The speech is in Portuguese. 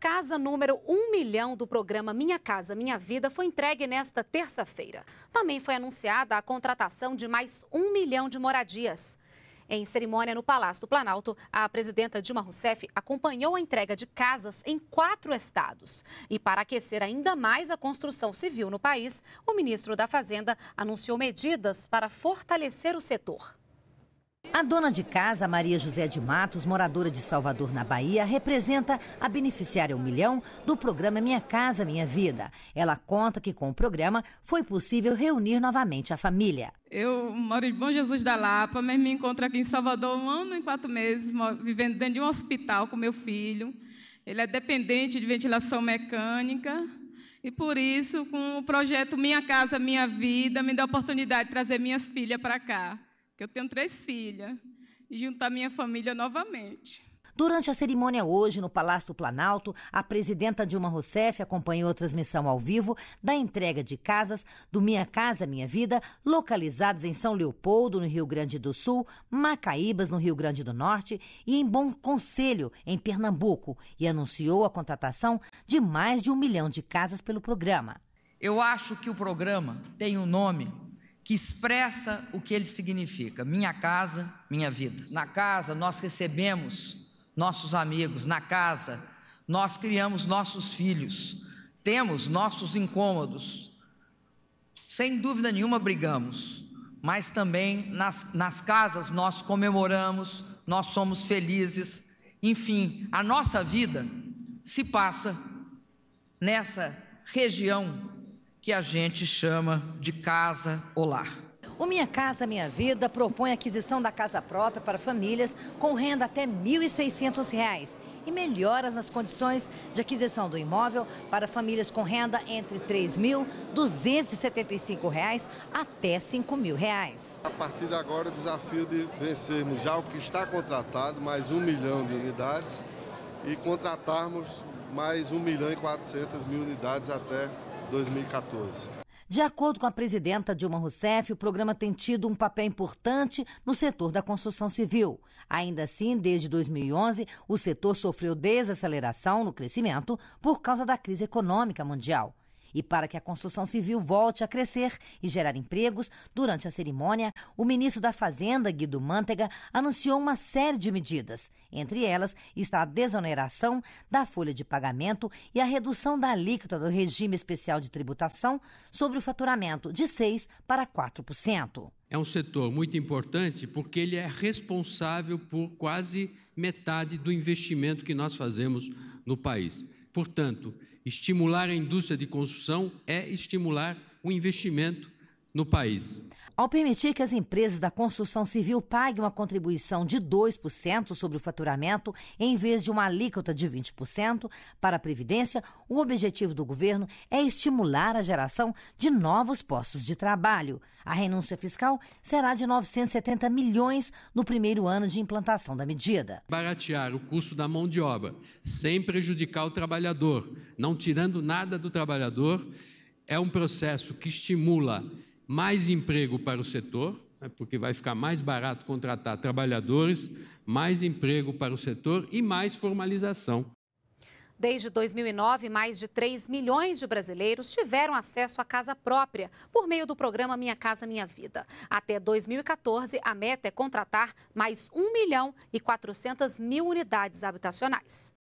casa número 1 milhão do programa Minha Casa Minha Vida foi entregue nesta terça-feira. Também foi anunciada a contratação de mais 1 milhão de moradias. Em cerimônia no Palácio do Planalto, a presidenta Dilma Rousseff acompanhou a entrega de casas em quatro estados. E para aquecer ainda mais a construção civil no país, o ministro da Fazenda anunciou medidas para fortalecer o setor. A dona de casa, Maria José de Matos, moradora de Salvador, na Bahia, representa a beneficiária um milhão do programa Minha Casa Minha Vida. Ela conta que com o programa foi possível reunir novamente a família. Eu moro em Bom Jesus da Lapa, mas me encontro aqui em Salvador um ano e quatro meses, vivendo dentro de um hospital com meu filho. Ele é dependente de ventilação mecânica. E por isso, com o projeto Minha Casa Minha Vida, me dá a oportunidade de trazer minhas filhas para cá que eu tenho três filhas, e juntar minha família novamente. Durante a cerimônia hoje, no Palácio do Planalto, a presidenta Dilma Rousseff acompanhou a transmissão ao vivo da entrega de casas do Minha Casa Minha Vida, localizadas em São Leopoldo, no Rio Grande do Sul, Macaíbas, no Rio Grande do Norte, e em Bom Conselho, em Pernambuco, e anunciou a contratação de mais de um milhão de casas pelo programa. Eu acho que o programa tem um nome que expressa o que ele significa: minha casa, minha vida. Na casa nós recebemos nossos amigos, na casa nós criamos nossos filhos, temos nossos incômodos. Sem dúvida nenhuma brigamos, mas também nas, nas casas nós comemoramos, nós somos felizes, enfim, a nossa vida se passa nessa região que a gente chama de casa ou lar. O Minha Casa Minha Vida propõe a aquisição da casa própria para famílias com renda até R$ 1.600 e melhoras nas condições de aquisição do imóvel para famílias com renda entre R$ 3.275 até R$ 5.000. A partir de agora, o desafio de vencermos já o que está contratado, mais um milhão de unidades, e contratarmos mais um milhão e 400 mil unidades até 2014. De acordo com a presidenta Dilma Rousseff, o programa tem tido um papel importante no setor da construção civil. Ainda assim, desde 2011, o setor sofreu desaceleração no crescimento por causa da crise econômica mundial. E para que a construção civil volte a crescer e gerar empregos, durante a cerimônia, o ministro da Fazenda, Guido Mantega, anunciou uma série de medidas. Entre elas está a desoneração da folha de pagamento e a redução da alíquota do regime especial de tributação sobre o faturamento de 6% para 4%. É um setor muito importante porque ele é responsável por quase metade do investimento que nós fazemos no país. Portanto, estimular a indústria de construção é estimular o investimento no país. Ao permitir que as empresas da construção civil paguem uma contribuição de 2% sobre o faturamento, em vez de uma alíquota de 20% para a Previdência, o objetivo do governo é estimular a geração de novos postos de trabalho. A renúncia fiscal será de 970 milhões no primeiro ano de implantação da medida. Baratear o custo da mão de obra, sem prejudicar o trabalhador, não tirando nada do trabalhador, é um processo que estimula mais emprego para o setor, né, porque vai ficar mais barato contratar trabalhadores, mais emprego para o setor e mais formalização. Desde 2009, mais de 3 milhões de brasileiros tiveram acesso à casa própria por meio do programa Minha Casa Minha Vida. Até 2014, a meta é contratar mais 1 milhão e 400 mil unidades habitacionais.